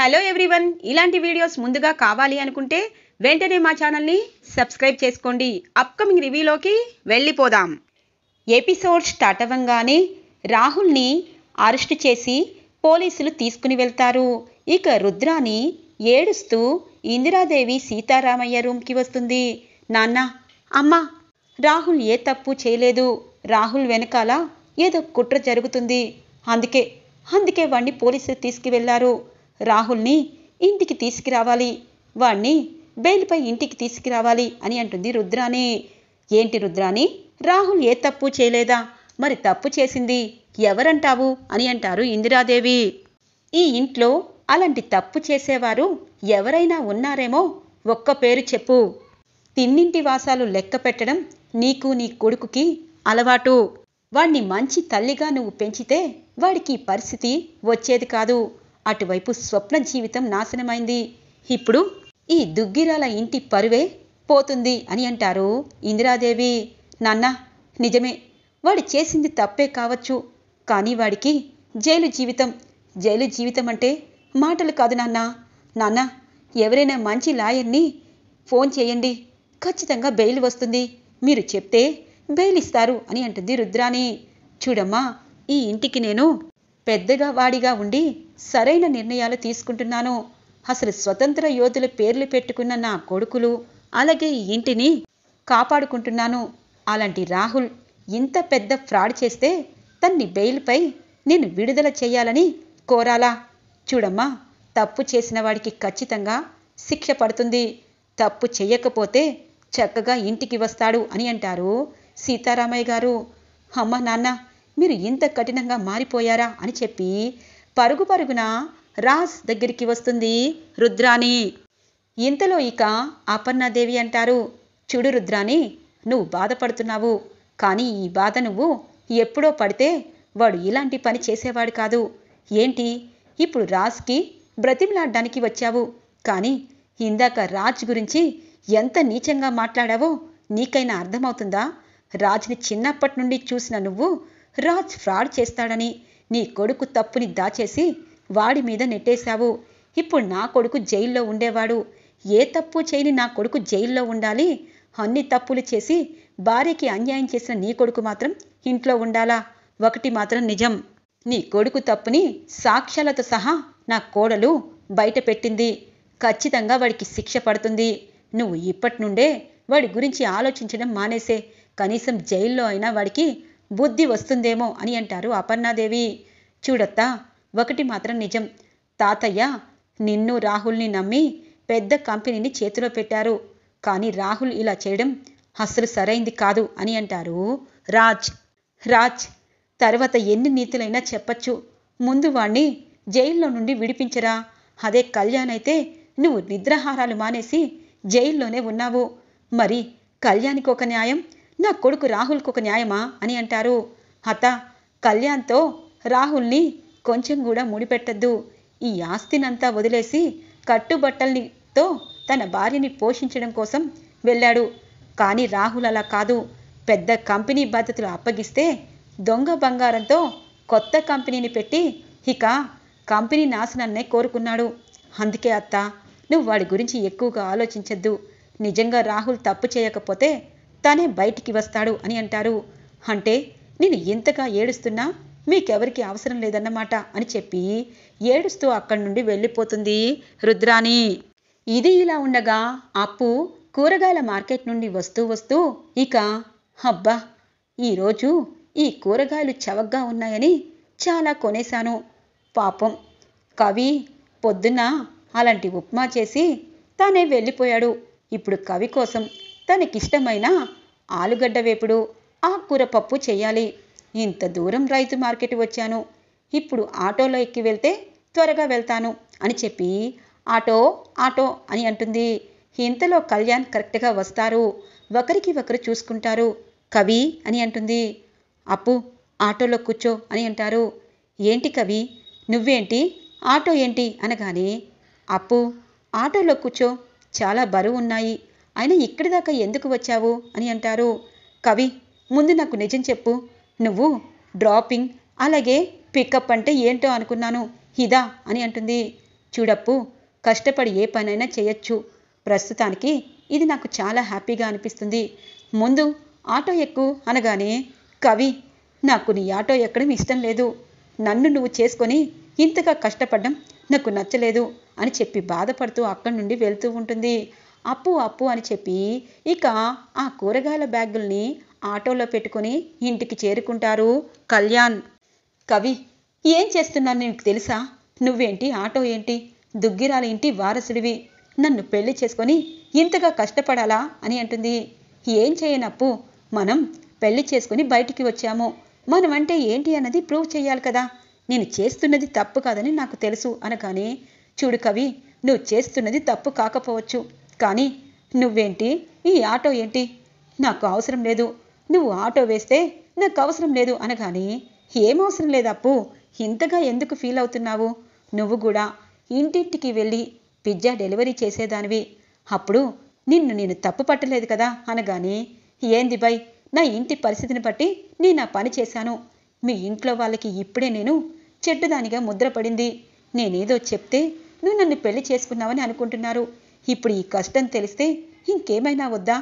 hello everyone ఇలాంటి videos ముందుగా కావాలి అనుకుంటే వెంటనే మా ఛానల్ని సబ్స్క్రైబ్ చేసుకోండి అప్కమింగ్ రివ్యూలోకి వెళ్ళిపోదాం ఎపిసోడ్ స్టార్ట్ అవ్వంగానే రాహుల్ని అరెస్ట్ చేసి పోలీసులు తీసుకుని వెళ్తారు ఇక రుద్రాని ఏడుస్తూ ఇందిరాదేవి సీతారామయ్య రూమ్కి వస్తుంది నాన్న అమ్మ రాహుల్ ఏ తప్పు చేయలేదు రాహుల్ వెనకాల ఏదో కుట్ర జరుగుతుంది అందుకే అందుకే వాణ్ణి పోలీసులు తీసుకువెళ్లారు రాహుల్ని ఇంటికి తీసుకురావాలి వాణ్ణి బెయిల్పై ఇంటికి తీసుకురావాలి అని అంటుంది రుద్రాని ఏంటి రుద్రాని రాహుల్ ఏ తప్పు చేయలేదా మరి తప్పు చేసింది ఎవరంటావు అని అంటారు ఇందిరాదేవి ఈ ఇంట్లో అలాంటి తప్పు చేసేవారు ఎవరైనా ఉన్నారేమో ఒక్క పేరు చెప్పు తిన్నింటి వాసాలు లెక్క పెట్టడం నీకు నీ కొడుకుకి అలవాటు వాణ్ణి మంచి తల్లిగా నువ్వు పెంచితే వాడికి పరిస్థితి వచ్చేది కాదు అటువైపు స్వప్న జీవితం నాశనమైంది ఇప్పుడు ఈ దుగ్గిరాల ఇంటి పరువే పోతుంది అని అంటారు ఇందిరాదేవి నాన్న నిజమే వాడు చేసింది తప్పే కావచ్చు కానీ వాడికి జైలు జీవితం జైలు జీవితం అంటే మాటలు కాదు నాన్న నాన్న ఎవరైనా మంచి లాయర్ని ఫోన్ చేయండి ఖచ్చితంగా బెయిల్ వస్తుంది మీరు చెప్తే బెయిల్ ఇస్తారు అని అంటుంది రుద్రాని చూడమ్మా ఈ ఇంటికి నేను పెద్దగా వాడిగా ఉండి సరైన నిర్ణయాలు తీసుకుంటున్నాను అసలు స్వతంత్ర యోధుల పేర్లు పెట్టుకున్న నా కొడుకులు అలాగే ఈ ఇంటిని కాపాడుకుంటున్నాను అలాంటి రాహుల్ ఇంత పెద్ద ఫ్రాడ్ చేస్తే తన్ని బెయిల్పై నేను విడుదల చేయాలని కోరాలా చూడమ్మా తప్పు చేసిన వాడికి ఖచ్చితంగా శిక్ష పడుతుంది తప్పు చేయకపోతే చక్కగా ఇంటికి వస్తాడు అని అంటారు సీతారామయ్య గారు అమ్మ నాన్న మీరు ఇంత కఠినంగా మారిపోయారా అని చెప్పి పరుగు పరుగున రాజ్ దగ్గరికి వస్తుంది రుద్రాణి ఇంతలో ఇక అపర్ణాదేవి అంటారు చూడు రుద్రాణి నువ్వు బాధపడుతున్నావు కానీ ఈ బాధ నువ్వు ఎప్పుడో పడితే వాడు ఇలాంటి పని చేసేవాడు కాదు ఏంటి ఇప్పుడు రాజ్కి బ్రతిమలాడ్డానికి వచ్చావు కానీ ఇందాక రాజ్ గురించి ఎంత నీచంగా మాట్లాడావో నీకైనా అర్థమవుతుందా రాజ్ని చిన్నప్పటి నుండి చూసిన నువ్వు రాజ్ ఫ్రాడ్ చేస్తాడని నీ కొడుకు తప్పుని దాచేసి వాడి మీద నెట్టేశావు ఇప్పుడు నా కొడుకు జైల్లో ఉండేవాడు ఏ తప్పు చేయని నా కొడుకు జైల్లో ఉండాలి అన్ని తప్పులు చేసి భార్యకి అన్యాయం చేసిన నీ కొడుకు మాత్రం ఇంట్లో ఉండాలా ఒకటి మాత్రం నిజం నీ కొడుకు తప్పుని సాక్ష్యాలతో సహా నా కోడలు బయట పెట్టింది ఖచ్చితంగా వాడికి శిక్ష పడుతుంది నువ్వు ఇప్పటి నుండే వాడి గురించి ఆలోచించడం మానేసే కనీసం జైల్లో అయినా వాడికి బుద్ధి వస్తుందేమో అని అంటారు అపర్ణాదేవి చూడత్తా ఒకటి మాత్రం నిజం తాతయ్య నిన్ను రాహుల్ని నమ్మి పెద్ద కంపెనీని చేతిలో పెట్టారు కానీ రాహుల్ ఇలా చేయడం అస్సలు సరైంది కాదు అని అంటారు రాజ్ రాజ్ తర్వాత ఎన్ని నీతులైనా చెప్పచ్చు ముందు వాణ్ణి జైల్లో నుండి విడిపించరా అదే కళ్యాణ్ అయితే నువ్వు నిద్రాహారాలు మానేసి జైల్లోనే ఉన్నావు మరి కళ్యాణికి ఒక న్యాయం నా కొడుకు రాహుల్కు ఒక న్యాయమా అని అంటారు అత్త కళ్యాణ్తో రాహుల్ని కొంచెం కూడా ముడిపెట్టద్దు ఈ ఆస్తినంతా వదిలేసి కట్టుబట్టలతో తన భార్యని పోషించడం కోసం వెళ్ళాడు కానీ రాహుల్ అలా కాదు పెద్ద కంపెనీ బాధ్యతలు అప్పగిస్తే దొంగ బంగారంతో కొత్త కంపెనీని పెట్టి ఇక కంపెనీ నాశనాన్నే కోరుకున్నాడు అందుకే అత్త నువ్వు వాడి గురించి ఎక్కువగా ఆలోచించద్దు నిజంగా రాహుల్ తప్పు చేయకపోతే తానే బయటికి వస్తాడు అని అంటారు అంటే నేను ఇంతగా ఏడుస్తున్నా మీకెవరికి అవసరం లేదన్నమాట అని చెప్పి ఏడుస్తూ అక్కడి నుండి వెళ్ళిపోతుంది రుద్రాణి ఇది ఇలా ఉండగా అప్పు కూరగాయల మార్కెట్ నుండి వస్తూ వస్తూ ఇక హబ్బా ఈరోజు ఈ కూరగాయలు చవగ్గా ఉన్నాయని చాలా కొనేశాను పాపం కవి పొద్దున అలాంటి ఉప్మా చేసి తానే వెళ్ళిపోయాడు ఇప్పుడు కవి కోసం తనకిష్టమైన ఆలుగడ్డ వేపుడు ఆకుకూర పప్పు చేయాలి ఇంత దూరం రైతు మార్కెట్ వచ్చాను ఇప్పుడు ఆటోలో ఎక్కి వెళ్తే త్వరగా వెళ్తాను అని చెప్పి ఆటో ఆటో అని అంటుంది ఇంతలో కళ్యాణ్ కరెక్ట్గా వస్తారు ఒకరికి ఒకరు చూసుకుంటారు కవి అని అంటుంది అప్పు ఆటోలో కూర్చో అని అంటారు ఏంటి కవి నువ్వేంటి ఆటో ఏంటి అనగానే అప్పు ఆటోలో కూర్చో చాలా బరువు ఉన్నాయి అయినా ఇక్కడి దాకా ఎందుకు వచ్చావు అని అంటారు కవి ముందు నాకు నిజం చెప్పు నువ్వు డ్రాపింగ్ అలాగే పికప్ అంటే ఏంటో అనుకున్నాను హిదా అని అంటుంది చూడప్పు కష్టపడి ఏ పనైనా చేయొచ్చు ప్రస్తుతానికి ఇది నాకు చాలా హ్యాపీగా అనిపిస్తుంది ముందు ఆటో ఎక్కు అనగానే కవి నాకు నీ ఆటో ఎక్కడం ఇష్టం లేదు నన్ను నువ్వు చేసుకొని ఇంతగా కష్టపడడం నాకు నచ్చలేదు అని చెప్పి బాధపడుతూ అక్కడి నుండి వెళ్తూ ఉంటుంది అప్పు అప్పు అని చెప్పి ఇక ఆ కూరగాయల బ్యాగుల్ని ఆటోలో పెట్టుకుని ఇంటికి చేరుకుంటారు కళ్యాణ్ కవి ఏం చేస్తున్నాను నీకు తెలుసా నువ్వేంటి ఆటో ఏంటి దుగ్గిరాల ఇంటి వారసుడివి నన్ను పెళ్లి చేసుకొని ఇంతగా కష్టపడాలా అని అంటుంది ఏం చేయనప్పు మనం పెళ్లి చేసుకుని బయటికి వచ్చాము మనం అంటే ఏంటి అన్నది ప్రూవ్ చేయాలి కదా నేను చేస్తున్నది తప్పు కాదని నాకు తెలుసు అనగానే చూడు కవి నువ్వు చేస్తున్నది తప్పు కాకపోవచ్చు కానీ నువ్వేంటి ఈ ఆటో ఏంటి నాకు అవసరం లేదు నువ్వు ఆటో వేస్తే నాకు అవసరం లేదు అనగాని ఏం అవసరం లేదప్పు ఇంతగా ఎందుకు ఫీల్ అవుతున్నావు నువ్వు కూడా ఇంటింటికి వెళ్ళి పిజ్జా డెలివరీ చేసేదానివి అప్పుడు నిన్ను నేను తప్పు పట్టలేదు కదా అనగాని ఏంది బై నా ఇంటి పరిస్థితిని బట్టి నేను ఆ పని చేశాను మీ ఇంట్లో వాళ్ళకి ఇప్పుడే నేను చెడ్డదానిగా ముద్రపడింది నేనేదో చెప్తే నువ్వు నన్ను పెళ్లి చేసుకున్నావని అనుకుంటున్నారు ఇప్పుడు ఈ కష్టం తెలిస్తే ఇంకేమైనా వద్దా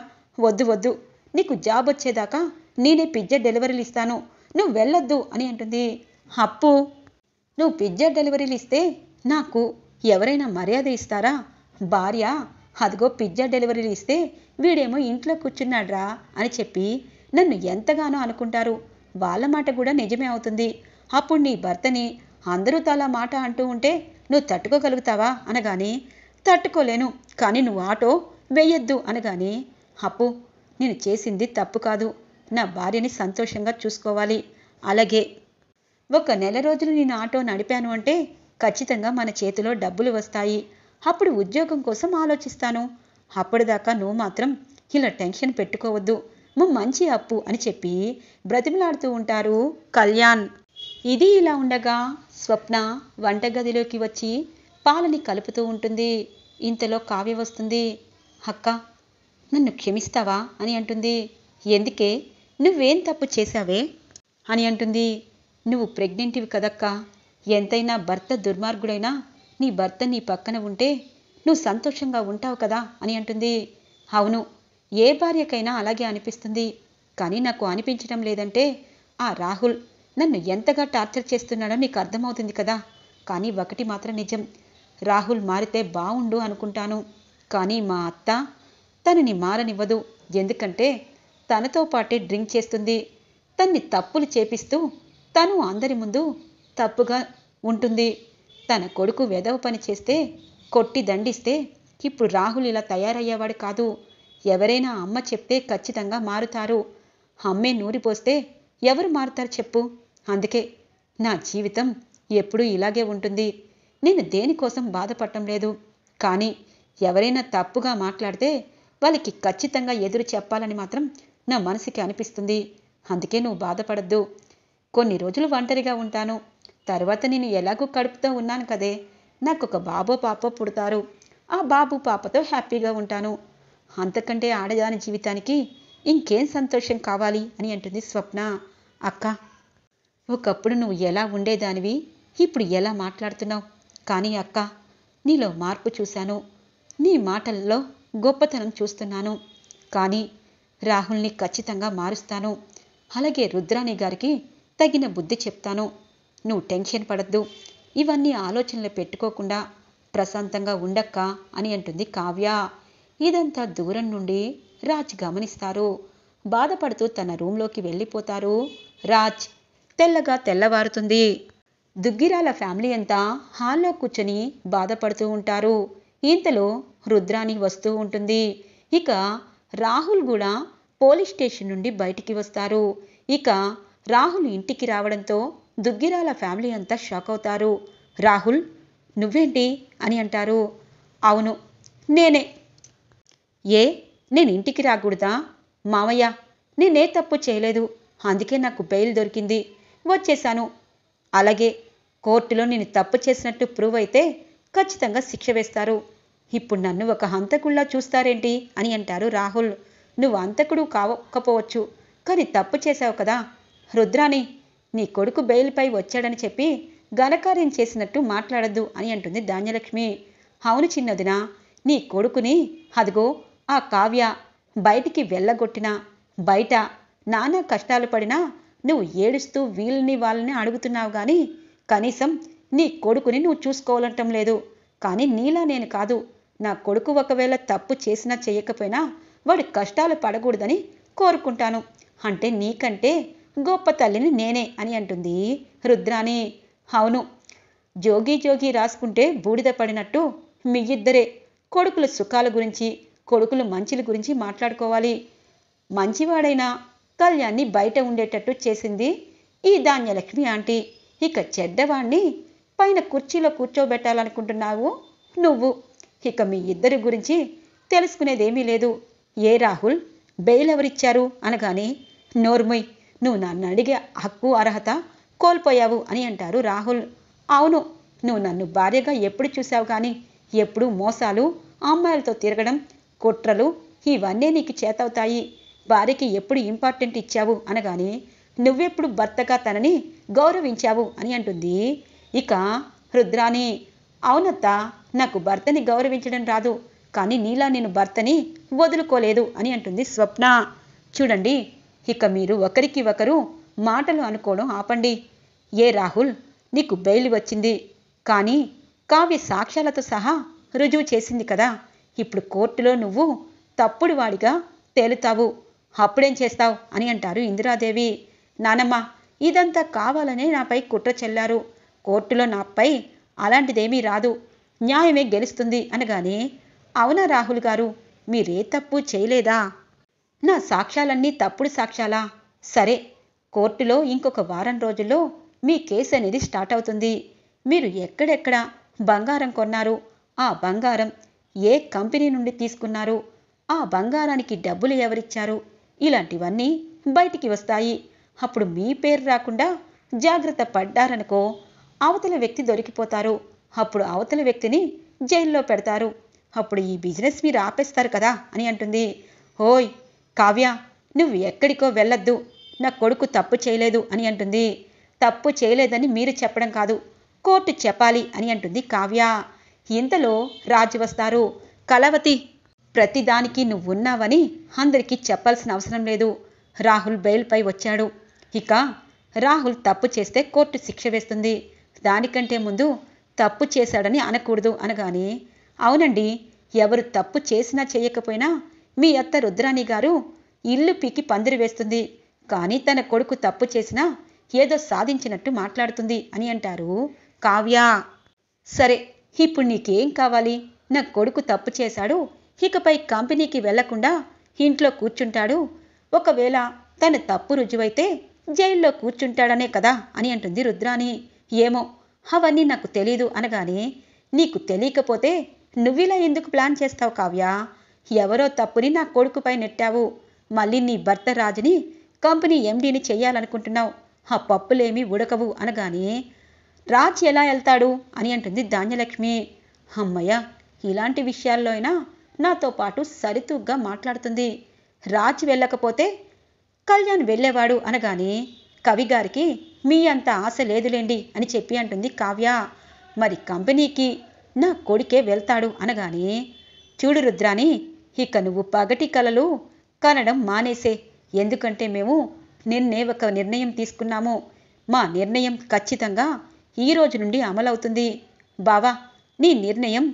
వద్దు వద్దు నీకు జాబ్ వచ్చేదాకా నేనే పిజ్జా డెలివరీలు ఇస్తాను నువ్వు వెళ్ళొద్దు అని అంటుంది అప్పు నువ్వు పిజ్జా డెలివరీలు ఇస్తే నాకు ఎవరైనా మర్యాద ఇస్తారా భార్య అదిగో పిజ్జా డెలివరీలు ఇస్తే వీడేమో ఇంట్లో కూర్చున్నాడ్రా అని చెప్పి నన్ను ఎంతగానో అనుకుంటారు వాళ్ళ మాట కూడా నిజమే అవుతుంది అప్పుడు నీ భర్తని అందరూ తలా మాట అంటూ ఉంటే నువ్వు తట్టుకోగలుగుతావా అనగానే తట్టుకోలేను కానీ నువ్వు ఆటో వేయొద్దు అనగానే అప్పు నేను చేసింది తప్పు కాదు నా భార్యని సంతోషంగా చూసుకోవాలి అలాగే ఒక నెల రోజులు నేను ఆటో నడిపాను అంటే ఖచ్చితంగా మన చేతిలో డబ్బులు వస్తాయి అప్పుడు ఉద్యోగం కోసం ఆలోచిస్తాను అప్పటిదాకా నువ్వు మాత్రం ఇలా టెన్షన్ పెట్టుకోవద్దు మా మంచి అప్పు అని చెప్పి బ్రతిమలాడుతూ ఉంటారు కళ్యాణ్ ఇది ఇలా ఉండగా స్వప్న వంటగదిలోకి వచ్చి పాలని కలుపుతూ ఉంటుంది ఇంతలో కావ్య వస్తుంది అక్క నన్ను క్షమిస్తావా అని అంటుంది ఎందుకే నువ్వేం తప్పు చేశావే అని అంటుంది నువ్వు ప్రెగ్నెంట్వి కదక్కా ఎంతైనా భర్త దుర్మార్గుడైనా నీ భర్త నీ పక్కన ఉంటే నువ్వు సంతోషంగా ఉంటావు కదా అని అంటుంది అవును ఏ భార్యకైనా అలాగే అనిపిస్తుంది కానీ నాకు అనిపించడం లేదంటే ఆ రాహుల్ నన్ను ఎంతగా టార్చర్ చేస్తున్నాడో నీకు అర్థమవుతుంది కదా కానీ ఒకటి మాత్రం నిజం రాహుల్ మారితే బావుండు అనుకుంటాను కానీ మా అత్త తనని మారనివ్వదు ఎందుకంటే తనతో పాటే డ్రింక్ చేస్తుంది తన్ని తప్పులు చేపిస్తూ తను అందరి ముందు తప్పుగా ఉంటుంది తన కొడుకు వెదవ పని చేస్తే కొట్టి దండిస్తే ఇప్పుడు రాహుల్ ఇలా తయారయ్యేవాడు కాదు ఎవరైనా అమ్మ చెప్తే ఖచ్చితంగా మారుతారు అమ్మే నూరిపోస్తే ఎవరు మారుతారు చెప్పు అందుకే నా జీవితం ఎప్పుడూ ఇలాగే ఉంటుంది నేను దేనికోసం బాధపడటం లేదు కానీ ఎవరైనా తప్పుగా మాట్లాడితే వాళ్ళకి ఖచ్చితంగా ఎదురు చెప్పాలని మాత్రం నా మనసుకి అనిపిస్తుంది అందుకే నువ్వు బాధపడద్దు కొన్ని రోజులు ఒంటరిగా ఉంటాను తర్వాత నేను ఎలాగో కడుపుతో ఉన్నాను కదే నాకు ఒక బాబో పాప పుడతారు ఆ బాబు పాపతో హ్యాపీగా ఉంటాను అంతకంటే ఆడదాని జీవితానికి ఇంకేం సంతోషం కావాలి అని అంటుంది స్వప్న అక్క ఒకప్పుడు నువ్వు ఎలా ఉండేదానివి ఇప్పుడు ఎలా మాట్లాడుతున్నావు కానీ అక్క నీలో మార్పు చూశాను నీ మాటల్లో గొప్పతనం చూస్తున్నాను కానీ రాహుల్ని ఖచ్చితంగా మారుస్తాను అలాగే రుద్రాణి గారికి తగిన బుద్ధి చెప్తాను నువ్వు టెన్షన్ పడద్దు ఇవన్నీ ఆలోచనలు పెట్టుకోకుండా ప్రశాంతంగా ఉండక్క అని అంటుంది కావ్య ఇదంతా దూరం నుండి రాజ్ గమనిస్తారు బాధపడుతూ తన రూంలోకి వెళ్ళిపోతారు రాజ్ తెల్లగా తెల్లవారుతుంది దుగ్గిరాల ఫ్యామిలీ అంతా హాల్లో కూర్చొని బాధపడుతూ ఉంటారు ఇంతలో రుద్రాని వస్తూ ఉంటుంది ఇక రాహుల్ కూడా పోలీస్ స్టేషన్ నుండి బయటికి వస్తారు ఇక రాహుల్ ఇంటికి రావడంతో దుగ్గిరాల ఫ్యామిలీ అంతా షాక్ అవుతారు రాహుల్ నువ్వేంటి అని అంటారు అవును నేనే ఏ నేను ఇంటికి రాకూడదా మావయ్య నేనే తప్పు చేయలేదు అందుకే నాకు బెయిల్ దొరికింది వచ్చేశాను అలాగే కోర్టులో నేను తప్పు చేసినట్టు ప్రూవ్ అయితే ఖచ్చితంగా శిక్ష వేస్తారు ఇప్పుడు నన్ను ఒక హంతకుల్లా చూస్తారేంటి అని అంటారు రాహుల్ నువ్వు అంతకుడు కావకపోవచ్చు కానీ తప్పు చేశావు కదా రుద్రాని నీ కొడుకు బెయిల్పై వచ్చాడని చెప్పి ఘనకార్యం చేసినట్టు మాట్లాడద్దు అని అంటుంది ధాన్యలక్ష్మి అవును చిన్నదినా నీ కొడుకుని అదిగో ఆ కావ్య బయటికి వెళ్ళగొట్టినా బయట నానా కష్టాలు పడినా నువ్వు ఏడుస్తూ వీళ్ళని వాళ్ళని అడుగుతున్నావు కానీ కనీసం నీ కొడుకుని నువ్వు చూసుకోవాలంటం లేదు కానీ నీలా నేను కాదు నా కొడుకు ఒకవేళ తప్పు చేసినా చేయకపోయినా వాడి కష్టాలు పడకూడదని కోరుకుంటాను అంటే నీకంటే గొప్ప తల్లిని నేనే అని అంటుంది రుద్రాని అవును జోగి జోగి రాసుకుంటే బూడిద పడినట్టు మీ ఇద్దరే కొడుకుల సుఖాల గురించి కొడుకుల మంచిల గురించి మాట్లాడుకోవాలి మంచివాడైనా కళ్యాణ్ని బయట ఉండేటట్టు చేసింది ఈ ధాన్యలక్ష్మి ఆంటీ ఇక చెడ్డవాణ్ణి పైన కుర్చీలో కూర్చోబెట్టాలనుకుంటున్నావు నువ్వు ఇక మీ ఇద్దరి గురించి తెలుసుకునేదేమీ లేదు ఏ రాహుల్ బెయిల్ ఎవరిచ్చారు అనగానే నోర్మొయ్ నువ్వు నన్ను అడిగే హక్కు అర్హత కోల్పోయావు అని అంటారు రాహుల్ అవును నువ్వు నన్ను భార్యగా ఎప్పుడు చూసావు కానీ ఎప్పుడు మోసాలు అమ్మాయిలతో తిరగడం కుట్రలు ఇవన్నీ నీకు చేతవుతాయి భార్యకి ఎప్పుడు ఇంపార్టెంట్ ఇచ్చావు అనగానే నువ్వెప్పుడు భర్తగా తనని గౌరవించావు అని అంటుంది ఇక రుద్రాని అవునత్త నాకు భర్తని గౌరవించడం రాదు కానీ నీలా నేను భర్తని వదులుకోలేదు అని అంటుంది స్వప్న చూడండి ఇక మీరు ఒకరికి ఒకరు మాటలు అనుకోవడం ఆపండి ఏ రాహుల్ నీకు బెయిల్ వచ్చింది కానీ కావ్య సాక్ష్యాలతో సహా రుజువు చేసింది కదా ఇప్పుడు కోర్టులో నువ్వు తప్పుడు వాడిగా తేలుతావు అప్పుడేం చేస్తావు అని అంటారు ఇందిరాదేవి నానమ్మ ఇదంతా కావాలనే నాపై కుట్ర చెల్లారు కోర్టులో నాపై అలాంటిదేమీ రాదు న్యాయమే గెలుస్తుంది అనగానే అవునా రాహుల్ గారు మీరే తప్పు చేయలేదా నా సాక్ష్యాలన్నీ తప్పుడు సాక్ష్యాలా సరే కోర్టులో ఇంకొక వారం రోజుల్లో మీ కేసు అనేది స్టార్ట్ అవుతుంది మీరు ఎక్కడెక్కడ బంగారం కొన్నారు ఆ బంగారం ఏ కంపెనీ నుండి తీసుకున్నారు ఆ బంగారానికి డబ్బులు ఎవరిచ్చారు ఇలాంటివన్నీ బయటికి వస్తాయి అప్పుడు మీ పేరు రాకుండా జాగ్రత్త పడ్డారనుకో అవతల వ్యక్తి దొరికిపోతారు అప్పుడు అవతల వ్యక్తిని జైల్లో పెడతారు అప్పుడు ఈ బిజినెస్ మీరు ఆపేస్తారు కదా అని అంటుంది ఓయ్ కావ్య నువ్వు ఎక్కడికో వెళ్ళొద్దు నా కొడుకు తప్పు చేయలేదు అని అంటుంది తప్పు చేయలేదని మీరు చెప్పడం కాదు కోర్టు చెప్పాలి అని అంటుంది కావ్య ఇంతలో రాజు వస్తారు కలవతి ప్రతిదానికి నువ్వున్నావని అందరికీ చెప్పాల్సిన అవసరం లేదు రాహుల్ బెయిల్పై వచ్చాడు ఇక రాహుల్ తప్పు చేస్తే కోర్టు శిక్ష వేస్తుంది దానికంటే ముందు తప్పు చేశాడని అనకూడదు అనగానే అవునండి ఎవరు తప్పు చేసినా చేయకపోయినా మీ అత్త రుద్రాణి గారు ఇల్లు పీకి పందిరి వేస్తుంది కానీ తన కొడుకు తప్పు చేసినా ఏదో సాధించినట్టు మాట్లాడుతుంది అని అంటారు కావ్య సరే ఇప్పుడు నీకేం కావాలి నా కొడుకు తప్పు చేశాడు ఇకపై కంపెనీకి వెళ్లకుండా ఇంట్లో కూర్చుంటాడు ఒకవేళ తన తప్పు రుజువైతే జైల్లో కూర్చుంటాడనే కదా అని అంటుంది రుద్రాని ఏమో అవన్నీ నాకు తెలీదు అనగానే నీకు తెలియకపోతే నువ్విలా ఎందుకు ప్లాన్ చేస్తావు కావ్య ఎవరో తప్పుని నా కొడుకుపై నెట్టావు మళ్ళీ నీ భర్త రాజుని కంపెనీ ఎండీని చేయాలనుకుంటున్నావు ఆ పప్పులేమీ ఉడకవు అనగానే రాజ్ ఎలా వెళ్తాడు అని అంటుంది ధాన్యలక్ష్మి అమ్మయ్య ఇలాంటి విషయాల్లో అయినా నాతో పాటు సరితూగ్గా మాట్లాడుతుంది రాజ్ వెళ్ళకపోతే కళ్యాణ్ వెళ్ళేవాడు అనగానే కవిగారికి మీ అంత ఆశ లేదులేండి అని చెప్పి అంటుంది కావ్య మరి కంపెనీకి నా కొడుకే వెళ్తాడు అనగానే చూడు రుద్రాని ఇక నువ్వు పగటి కలలు కనడం మానేసే ఎందుకంటే మేము నిన్నే ఒక నిర్ణయం తీసుకున్నాము మా నిర్ణయం ఖచ్చితంగా ఈ రోజు నుండి అమలవుతుంది బావా నీ నిర్ణయం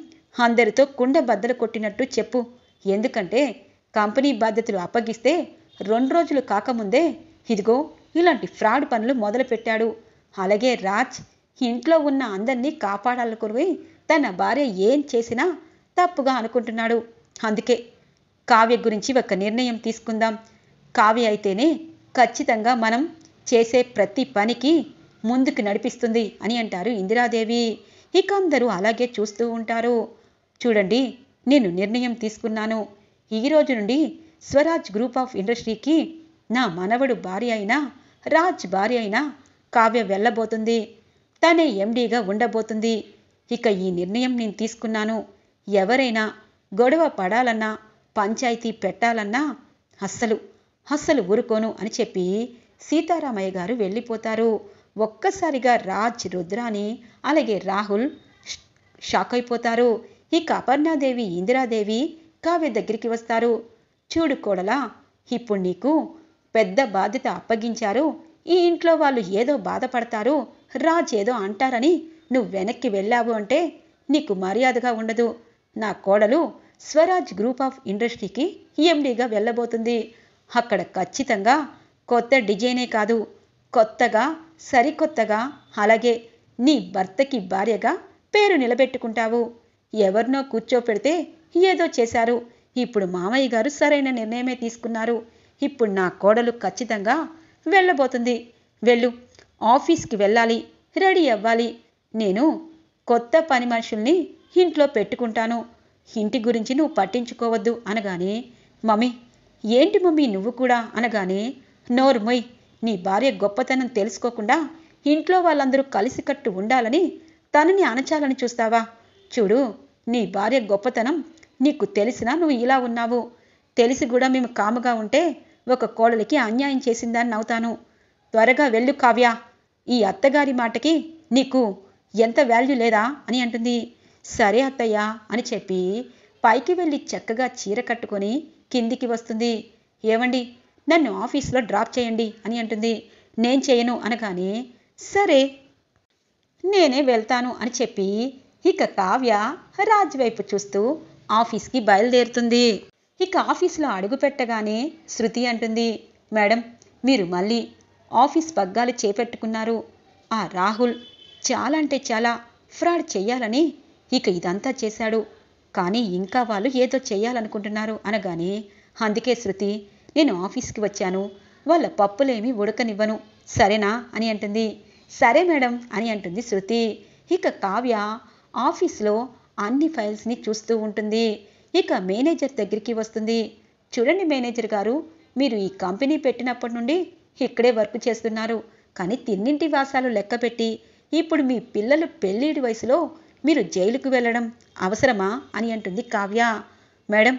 అందరితో కుండ బద్దలు కొట్టినట్టు చెప్పు ఎందుకంటే కంపెనీ బాధ్యతలు అప్పగిస్తే రెండు రోజులు కాకముందే ఇదిగో ఇలాంటి ఫ్రాడ్ పనులు మొదలుపెట్టాడు అలాగే రాజ్ ఇంట్లో ఉన్న అందరినీ కాపాడాలనుకుని తన భార్య ఏం చేసినా తప్పుగా అనుకుంటున్నాడు అందుకే కావ్య గురించి ఒక నిర్ణయం తీసుకుందాం కావ్య అయితేనే ఖచ్చితంగా మనం చేసే ప్రతి పనికి ముందుకు నడిపిస్తుంది అని అంటారు ఇందిరాదేవి ఇక అందరూ అలాగే చూస్తూ ఉంటారు చూడండి నేను నిర్ణయం తీసుకున్నాను ఈరోజు నుండి స్వరాజ్ గ్రూప్ ఆఫ్ ఇండస్ట్రీకి నా మనవడు భార్య అయినా రాజ్ భార్య అయినా కావ్య వెళ్ళబోతుంది తనే ఎండీగా ఉండబోతుంది ఇక ఈ నిర్ణయం నేను తీసుకున్నాను ఎవరైనా గొడవ పడాలన్నా పంచాయతీ పెట్టాలన్నా అస్సలు అస్సలు ఊరుకోను అని చెప్పి సీతారామయ్య గారు వెళ్ళిపోతారు ఒక్కసారిగా రాజ్ రుద్రాని అలాగే రాహుల్ షాక్ అయిపోతారు ఇక అపర్ణాదేవి ఇందిరాదేవి కావ్య దగ్గరికి వస్తారు చూడు కోడలా ఇప్పుడు నీకు పెద్ద బాధ్యత అప్పగించారు ఈ ఇంట్లో వాళ్ళు ఏదో బాధపడతారు రాజేదో అంటారని నువ్వు వెనక్కి వెళ్ళావు అంటే నీకు మర్యాదగా ఉండదు నా కోడలు స్వరాజ్ గ్రూప్ ఆఫ్ ఇండస్ట్రీకి ఎండీగా వెళ్ళబోతుంది అక్కడ ఖచ్చితంగా కొత్త డిజైనే కాదు కొత్తగా సరికొత్తగా అలాగే నీ భర్తకి భార్యగా పేరు నిలబెట్టుకుంటావు ఎవరినో కూర్చోపెడితే ఏదో చేశారు ఇప్పుడు మామయ్య గారు సరైన నిర్ణయమే తీసుకున్నారు ఇప్పుడు నా కోడలు ఖచ్చితంగా వెళ్ళబోతుంది వెళ్ళు ఆఫీస్కి వెళ్ళాలి రెడీ అవ్వాలి నేను కొత్త పని మనుషుల్ని ఇంట్లో పెట్టుకుంటాను ఇంటి గురించి నువ్వు పట్టించుకోవద్దు అనగానే మమ్మీ ఏంటి మమ్మీ నువ్వు కూడా అనగానే నోర్మొయ్ నీ భార్య గొప్పతనం తెలుసుకోకుండా ఇంట్లో వాళ్ళందరూ కలిసికట్టు ఉండాలని తనని అనచాలని చూస్తావా చూడు నీ భార్య గొప్పతనం నీకు తెలిసినా నువ్వు ఇలా ఉన్నావు తెలిసి కూడా మేము కాముగా ఉంటే ఒక కోడలికి అన్యాయం చేసిందని నవ్వుతాను త్వరగా వెళ్ళు కావ్య ఈ అత్తగారి మాటకి నీకు ఎంత వాల్యూ లేదా అని అంటుంది సరే అత్తయ్య అని చెప్పి పైకి వెళ్ళి చక్కగా చీర కట్టుకొని కిందికి వస్తుంది ఏమండి నన్ను ఆఫీస్లో డ్రాప్ చేయండి అని అంటుంది నేను చేయను అనగానే సరే నేనే వెళ్తాను అని చెప్పి ఇక కావ్య రాజ్ వైపు చూస్తూ ఆఫీస్కి బయలుదేరుతుంది ఇక ఆఫీస్లో అడుగు పెట్టగానే శృతి అంటుంది మేడం మీరు మళ్ళీ ఆఫీస్ పగ్గాలు చేపెట్టుకున్నారు ఆ రాహుల్ చాలా అంటే చాలా ఫ్రాడ్ చెయ్యాలని ఇక ఇదంతా చేశాడు కానీ ఇంకా వాళ్ళు ఏదో చేయాలనుకుంటున్నారు అనగానే అందుకే శృతి నేను ఆఫీస్కి వచ్చాను వాళ్ళ పప్పులేమి ఉడకనివ్వను సరేనా అని అంటుంది సరే మేడం అని అంటుంది శృతి ఇక కావ్య ఆఫీస్లో అన్ని ఫైల్స్ని చూస్తూ ఉంటుంది ఇక మేనేజర్ దగ్గరికి వస్తుంది చూడండి మేనేజర్ గారు మీరు ఈ కంపెనీ పెట్టినప్పటి నుండి ఇక్కడే వర్క్ చేస్తున్నారు కానీ తిన్నింటి వాసాలు లెక్కపెట్టి ఇప్పుడు మీ పిల్లలు పెళ్ళిడి వయసులో మీరు జైలుకు వెళ్ళడం అవసరమా అని అంటుంది కావ్య మేడం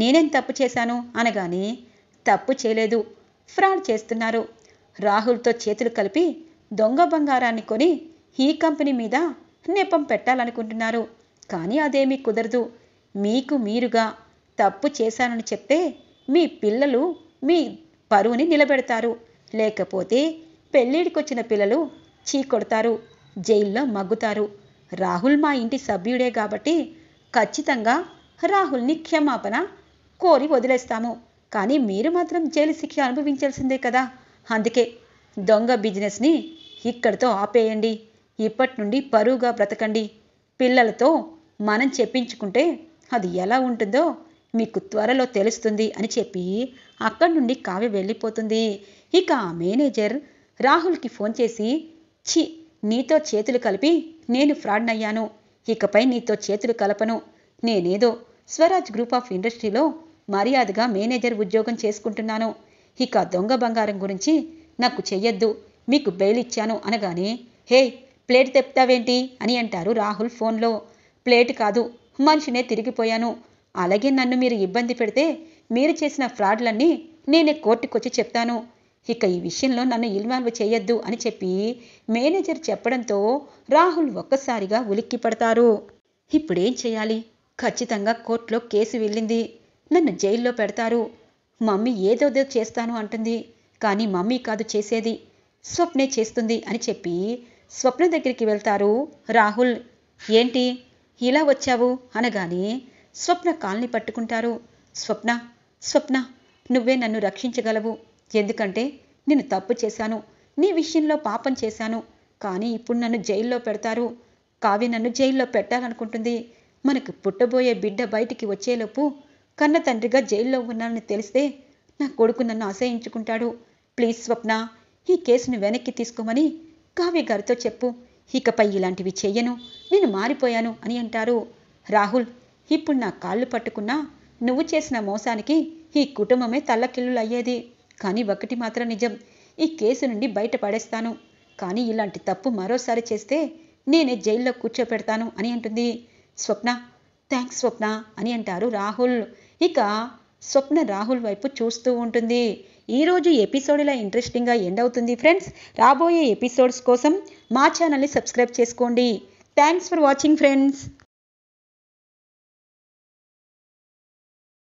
నేనేం తప్పు చేశాను అనగానే తప్పు చేయలేదు ఫ్రాడ్ చేస్తున్నారు రాహుల్తో చేతులు కలిపి దొంగ బంగారాన్ని కొని ఈ కంపెనీ మీద నెపం పెట్టాలనుకుంటున్నారు కానీ అదేమీ కుదరదు మీకు మీరుగా తప్పు చేశానని చెప్తే మీ పిల్లలు మీ పరువుని నిలబెడతారు లేకపోతే పెళ్ళిడికొచ్చిన పిల్లలు చీకొడతారు జైల్లో మగ్గుతారు రాహుల్ మా ఇంటి సభ్యుడే కాబట్టి ఖచ్చితంగా రాహుల్ని క్షమాపణ కోరి వదిలేస్తాము కానీ మీరు మాత్రం జైలు శిక్ష అనుభవించాల్సిందే కదా అందుకే దొంగ బిజినెస్ని ఇక్కడితో ఆపేయండి ఇప్పటి నుండి పరువుగా బ్రతకండి పిల్లలతో మనం చెప్పించుకుంటే అది ఎలా ఉంటుందో మీకు త్వరలో తెలుస్తుంది అని చెప్పి అక్కడి నుండి కావ్య వెళ్ళిపోతుంది ఇక ఆ మేనేజర్ రాహుల్కి ఫోన్ చేసి ఛీ నీతో చేతులు కలిపి నేను అయ్యాను ఇకపై నీతో చేతులు కలపను నేనేదో స్వరాజ్ గ్రూప్ ఆఫ్ ఇండస్ట్రీలో మర్యాదగా మేనేజర్ ఉద్యోగం చేసుకుంటున్నాను ఇక దొంగ బంగారం గురించి నాకు చెయ్యొద్దు మీకు బెయిల్ ఇచ్చాను అనగానే హే ప్లేట్ తెప్తావేంటి అని అంటారు రాహుల్ ఫోన్లో ప్లేట్ కాదు మనిషినే తిరిగిపోయాను అలాగే నన్ను మీరు ఇబ్బంది పెడితే మీరు చేసిన ఫ్రాడ్లన్నీ నేనే కోర్టుకొచ్చి చెప్తాను ఇక ఈ విషయంలో నన్ను ఇన్వాల్వ్ చేయొద్దు అని చెప్పి మేనేజర్ చెప్పడంతో రాహుల్ ఒక్కసారిగా ఉలిక్కి పడతారు ఇప్పుడేం చేయాలి ఖచ్చితంగా కోర్టులో కేసు వెళ్ళింది నన్ను జైల్లో పెడతారు మమ్మీ ఏదోదో చేస్తాను అంటుంది కానీ మమ్మీ కాదు చేసేది స్వప్నే చేస్తుంది అని చెప్పి స్వప్న దగ్గరికి వెళ్తారు రాహుల్ ఏంటి ఇలా వచ్చావు అనగానే స్వప్న కాల్ని పట్టుకుంటారు స్వప్న స్వప్న నువ్వే నన్ను రక్షించగలవు ఎందుకంటే నేను తప్పు చేశాను నీ విషయంలో పాపం చేశాను కానీ ఇప్పుడు నన్ను జైల్లో పెడతారు కావ్య నన్ను జైల్లో పెట్టాలనుకుంటుంది మనకు పుట్టబోయే బిడ్డ బయటికి వచ్చేలోపు కన్న తండ్రిగా జైల్లో ఉన్నానని తెలిస్తే నా కొడుకు నన్ను అసహించుకుంటాడు ప్లీజ్ స్వప్న ఈ కేసును వెనక్కి తీసుకోమని కావ్య గారితో చెప్పు ఇకపై ఇలాంటివి చెయ్యను నేను మారిపోయాను అని అంటారు రాహుల్ ఇప్పుడు నా కాళ్ళు పట్టుకున్నా నువ్వు చేసిన మోసానికి ఈ కుటుంబమే అయ్యేది కానీ ఒకటి మాత్రం నిజం ఈ కేసు నుండి బయటపడేస్తాను కానీ ఇలాంటి తప్పు మరోసారి చేస్తే నేనే జైల్లో కూర్చోపెడతాను అని అంటుంది స్వప్న థ్యాంక్స్ స్వప్న అని అంటారు రాహుల్ ఇక స్వప్న రాహుల్ వైపు చూస్తూ ఉంటుంది ఈరోజు ఎపిసోడ్ ఇలా ఇంట్రెస్టింగ్గా ఎండ్ అవుతుంది ఫ్రెండ్స్ రాబోయే ఎపిసోడ్స్ కోసం మా ఛానల్ని సబ్స్క్రైబ్ చేసుకోండి థ్యాంక్స్ ఫర్ వాచింగ్ ఫ్రెండ్స్